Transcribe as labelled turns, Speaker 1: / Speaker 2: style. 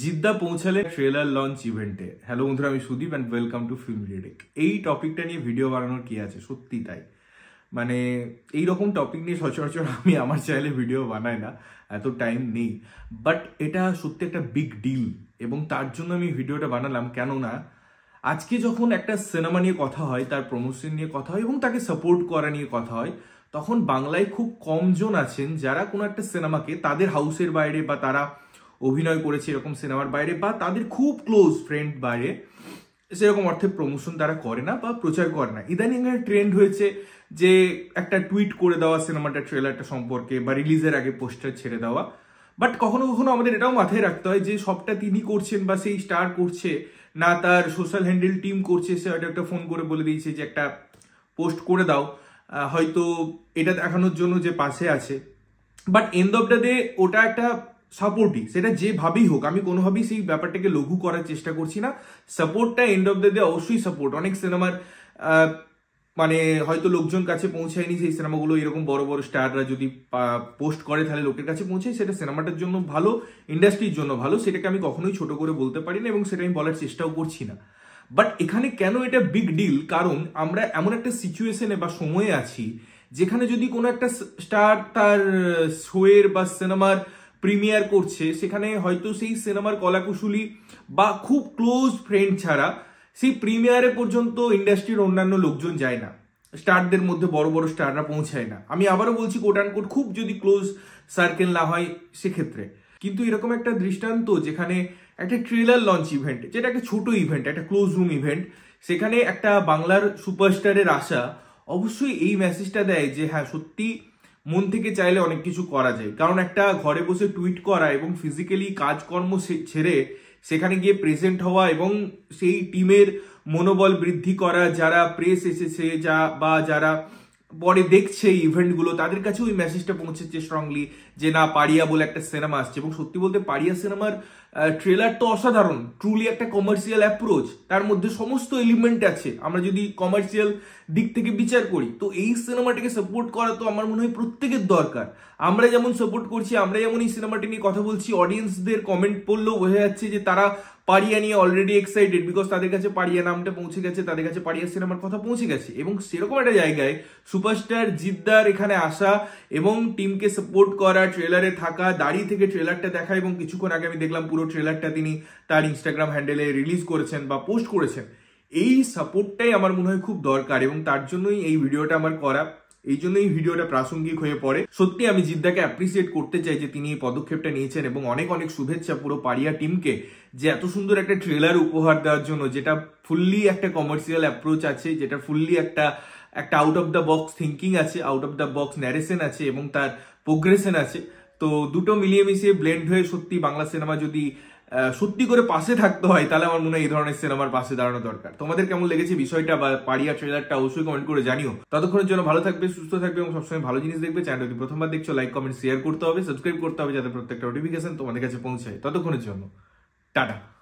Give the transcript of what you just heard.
Speaker 1: জিদ্দা পৌঁছালে trailer launch ইভেন্টে hello বন্ধুরা আমি Sudip and welcome to film রিডেক এই টপিকটা নিয়ে ভিডিও বানানোর কি আছে সত্যি তাই মানে এই রকম টপিক নিয়ে সচরাচর আমি আমার চ্যানেলে ভিডিও বানাই না এত টাইম নেই বাট এটা সত্যি একটা বিগ ডিল এবং তার জন্য আমি ভিডিওটা বানালাম কেননা আজকে যখন একটা সিনেমা নিয়ে কথা হয় তার প্রমোশন নিয়ে কথা হয় এবং তাকে সাপোর্ট করা নিয়ে কথা হয় তখন বাংলায় খুব কমজন আছেন যারা কোনো একটা সিনেমাকে তাদের হাউসের বাইরে বা তারা অভিনয় করেছে এরকম সিনেমার বাইরে বা তাদের খুব ক্লোজ ফ্রেন্ড বাইরে সেরকম অর্থে প্রমোশন তারা করে না বা প্রচার করে না ইদানিং একটা ট্রেন্ড হয়েছে যে একটা টুইট করে দেওয়া সিনেমাটা ট্রেলারটা সম্পর্কে বা রিলিজের আগে পোস্টার ছেড়ে দেওয়া বাট কখনো কখনো আমাদের এটাও মাথায় রাখতে হয় যে সবটা তিনি করছেন বা সেই স্টার করছে না তার সোশ্যাল হ্যান্ডেল টিম করছে সে হয়তো একটা ফোন করে বলে দিয়েছে যে একটা পোস্ট করে দাও হয়তো এটা দেখানোর জন্য যে পাশে আছে but end of the day ওটা একটা সাপোর্টই সেটা যেভাবেই হোক আমি কোনোভাবেই সেই ব্যাপারটাকে লঘু করার চেষ্টা করছি না সাপোর্টটা এন্ড অফ দ্য ডে অবশ্যই সাপোর্ট অনেক সিনেমার মানে হয়তো লোকজন কাছে পৌঁছায়নি সেই সিনেমাগুলো এরকম বড় বড় স্টাররা যদি পোস্ট করে তাহলে লোকের কাছে পৌঁছায় সেটা সিনেমাটার জন্য ভালো ইন্ডাস্ট্রির জন্য ভালো সেটাকে আমি কখনোই ছোট করে বলতে পারি না এবং সেটা আমি বলার চেষ্টাও করছি না বাট এখানে কেন এটা বিগ ডিল কারণ আমরা এমন একটা সিচুয়েশনে বা সময়ে আছি যেখানে যদি কোনো একটা স্টার তার শোয়ের বা সিনেমার প্রিমিয়ার করছে সেখানে হয়তো সেই সিনেমার কলাকুশলী বা খুব ক্লোজ ফ্রেন্ড ছাড়া সেই প্রিমিয়ারে পর্যন্ত ইন্ডাস্ট্রির অন্যান্য লোকজন যায় না স্টারদের মধ্যে বড় বড় স্টাররা পৌঁছায় না আমি আবারও বলছি কোট অ্যান্ড কোট খুব যদি ক্লোজ সার্কেল না হয় সেক্ষেত্রে কিন্তু এরকম একটা দৃষ্টান্ত যেখানে একটা ট্রেলার লঞ্চ ইভেন্ট যেটা একটা ছোট ইভেন্ট একটা ক্লোজ রুম ইভেন্ট সেখানে একটা বাংলার সুপারস্টারের আশা অবশ্যই এই মেসেজটা দেয় যে হ্যাঁ সত্যি মন থেকে চাইলে অনেক কিছু করা যায় কারণ একটা ঘরে বসে টুইট করা এবং ফিজিক্যালি কাজকর্ম ছেড়ে সেখানে গিয়ে প্রেজেন্ট হওয়া এবং সেই টিমের মনোবল বৃদ্ধি করা যারা প্রেস এসেছে যা বা যারা পরে দেখছে ইভেন্টগুলো তাদের কাছে ওই মেসেজটা পৌঁছেছে স্ট্রংলি যে না পারিয়া বলে একটা সিনেমা আসছে এবং সত্যি বলতে পারিয়া সিনেমার ট্রেলার তো অসাধারণ ট্রুলি একটা কমার্শিয়াল অ্যাপ্রোচ তার মধ্যে সমস্ত এলিমেন্ট আছে আমরা যদি কমার্শিয়াল দিক থেকে বিচার করি তো এই সিনেমাটাকে সাপোর্ট করা তো আমার মনে হয় প্রত্যেকের দরকার আমরা যেমন সাপোর্ট করছি আমরা যেমন এই সিনেমাটি নিয়ে কথা বলছি অডিয়েন্সদের কমেন্ট পড়লেও বোঝা যাচ্ছে যে তারা পাড়িয়া নিয়ে অলরেডি এক্সাইটেড বিকজ তাদের কাছে পাড়িয়া নামটা পৌঁছে গেছে তাদের কাছে পাড়িয়া সিনেমার কথা পৌঁছে গেছে এবং সেরকম একটা জায়গায় সুপারস্টার জিদ্দার এখানে আসা এবং টিমকে সাপোর্ট করা ট্রেলারে থাকা দাঁড়িয়ে থেকে ট্রেলারটা দেখা এবং কিছুক্ষণ আগে আমি দেখলাম পুরো ট্রেলারটা তিনি তার ইনস্টাগ্রাম হ্যান্ডেলে রিলিজ করেছেন বা পোস্ট করেছেন এই সাপোর্টটাই আমার মনে হয় খুব দরকার এবং তার জন্যই এই ভিডিওটা আমার করা এই জন্যই ভিডিওটা প্রাসঙ্গিক হয়ে পড়ে সত্যি আমি জিদ্দাকে অ্যাপ্রিসিয়েট করতে চাই যে তিনি এই পদক্ষেপটা নিয়েছেন এবং অনেক অনেক শুভেচ্ছা পুরো পারিয়া টিমকে যে এত সুন্দর একটা ট্রেলার উপহার দেওয়ার জন্য যেটা ফুললি একটা কমার্শিয়াল অ্যাপ্রোচ আছে যেটা ফুললি একটা একটা out of the box thinking আছে out of the box narration আছে এবং তার প্রোগ্রেশন আছে তো দুটো মিলিয়ে মিশিয়ে ব্লেন্ড হয়ে সত্যি বাংলা সিনেমা যদি সত্যি করে পাশে থাকতে হয় তাহলে আমার মনে হয় এই ধরনের সিনেমার পাশে দাঁড়ানো দরকার তোমাদের কেমন লেগেছে বিষয়টা বা পাড়িয়া ট্রেলারটা অবশ্যই কমেন্ট করে জানিও ততক্ষণের জন্য ভালো থাকবে সুস্থ থাকবে এবং সবসময় ভালো জিনিস দেখবে চ্যানেলটি প্রথমবার দেখছো লাইক কমেন্ট শেয়ার করতে হবে সাবস্ক্রাইব করতে হবে যাতে প্রত্যেকটা নোটিফিকেশন তোমাদের কাছে পৌঁছায় ততক্ষণের জন্য টাটা